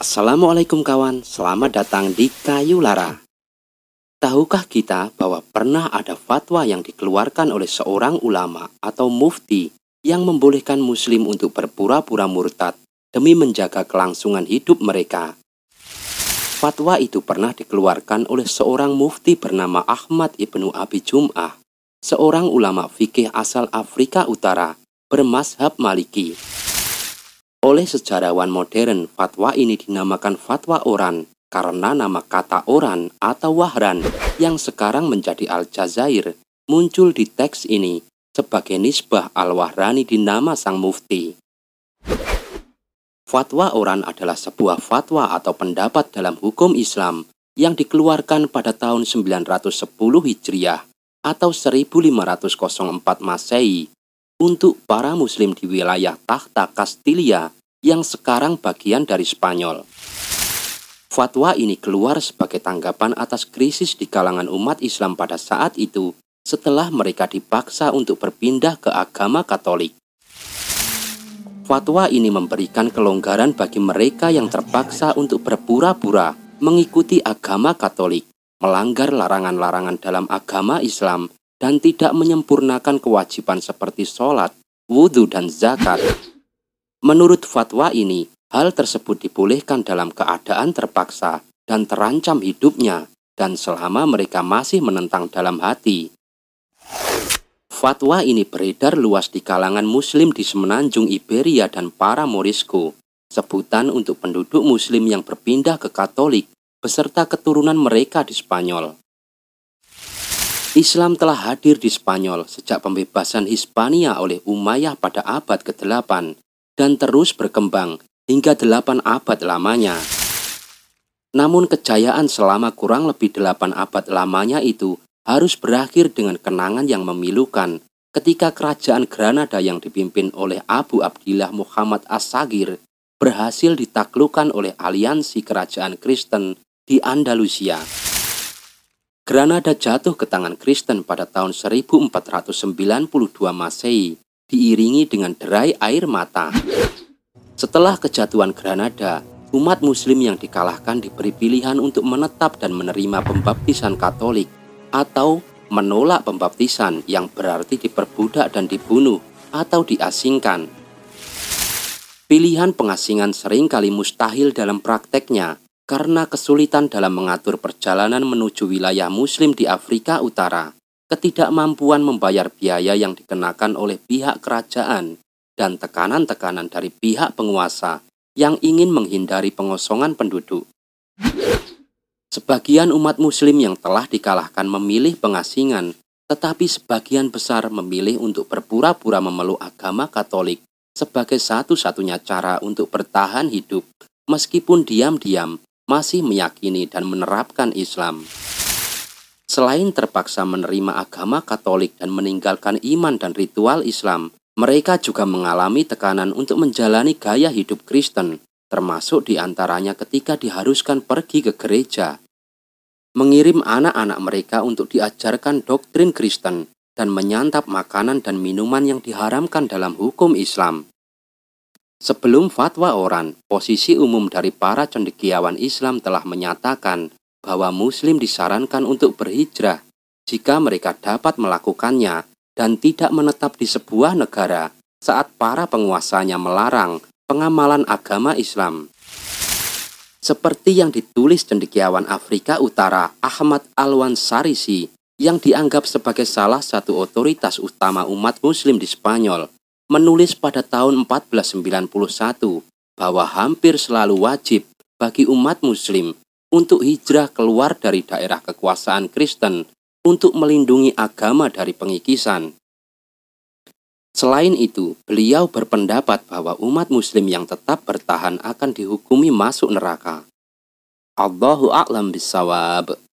Assalamualaikum kawan, selamat datang di Kayu Lara. Tahukah kita bahwa pernah ada fatwa yang dikeluarkan oleh seorang ulama atau mufti yang membolehkan muslim untuk berpura-pura murtad demi menjaga kelangsungan hidup mereka? Fatwa itu pernah dikeluarkan oleh seorang mufti bernama Ahmad Ibnu Abi Jum'ah, seorang ulama fikih asal Afrika Utara bermazhab Maliki. Oleh sejarawan modern, fatwa ini dinamakan fatwa Oran karena nama kata Oran atau Wahran yang sekarang menjadi Aljazair muncul di teks ini sebagai nisbah Al-Wahrani di nama sang mufti. Fatwa Oran adalah sebuah fatwa atau pendapat dalam hukum Islam yang dikeluarkan pada tahun 910 Hijriah atau 1504 Masehi untuk para muslim di wilayah tahta Kastilia yang sekarang bagian dari Spanyol. Fatwa ini keluar sebagai tanggapan atas krisis di kalangan umat Islam pada saat itu setelah mereka dipaksa untuk berpindah ke agama Katolik. Fatwa ini memberikan kelonggaran bagi mereka yang terpaksa untuk berpura-pura mengikuti agama Katolik, melanggar larangan-larangan dalam agama Islam, dan tidak menyempurnakan kewajiban seperti sholat, wudhu, dan zakat. Menurut fatwa ini, hal tersebut dibolehkan dalam keadaan terpaksa dan terancam hidupnya dan selama mereka masih menentang dalam hati. Fatwa ini beredar luas di kalangan muslim di semenanjung Iberia dan para Morisco, sebutan untuk penduduk muslim yang berpindah ke Katolik beserta keturunan mereka di Spanyol. Islam telah hadir di Spanyol sejak pembebasan Hispania oleh Umayyah pada abad ke-8 dan terus berkembang hingga 8 abad lamanya. Namun kejayaan selama kurang lebih 8 abad lamanya itu harus berakhir dengan kenangan yang memilukan ketika kerajaan Granada yang dipimpin oleh Abu Abdillah Muhammad As-Sagir berhasil ditaklukkan oleh aliansi kerajaan Kristen di Andalusia. Granada jatuh ke tangan Kristen pada tahun 1492 Masehi, diiringi dengan derai air mata. Setelah kejatuhan Granada, umat muslim yang dikalahkan diberi pilihan untuk menetap dan menerima pembaptisan Katolik atau menolak pembaptisan yang berarti diperbudak dan dibunuh atau diasingkan. Pilihan pengasingan seringkali mustahil dalam prakteknya karena kesulitan dalam mengatur perjalanan menuju wilayah Muslim di Afrika Utara, ketidakmampuan membayar biaya yang dikenakan oleh pihak kerajaan, dan tekanan-tekanan dari pihak penguasa yang ingin menghindari pengosongan penduduk. Sebagian umat Muslim yang telah dikalahkan memilih pengasingan, tetapi sebagian besar memilih untuk berpura-pura memeluk agama Katolik sebagai satu-satunya cara untuk bertahan hidup meskipun diam-diam masih meyakini dan menerapkan Islam. Selain terpaksa menerima agama Katolik dan meninggalkan iman dan ritual Islam, mereka juga mengalami tekanan untuk menjalani gaya hidup Kristen, termasuk diantaranya ketika diharuskan pergi ke gereja. Mengirim anak-anak mereka untuk diajarkan doktrin Kristen dan menyantap makanan dan minuman yang diharamkan dalam hukum Islam. Sebelum fatwa orang, posisi umum dari para cendekiawan Islam telah menyatakan bahwa Muslim disarankan untuk berhijrah jika mereka dapat melakukannya dan tidak menetap di sebuah negara saat para penguasanya melarang pengamalan agama Islam. Seperti yang ditulis cendekiawan Afrika Utara Ahmad Alwan Sarisi yang dianggap sebagai salah satu otoritas utama umat muslim di Spanyol menulis pada tahun 1491 bahwa hampir selalu wajib bagi umat muslim untuk hijrah keluar dari daerah kekuasaan Kristen untuk melindungi agama dari pengikisan. Selain itu, beliau berpendapat bahwa umat muslim yang tetap bertahan akan dihukumi masuk neraka. Allahu a'lam bisawab.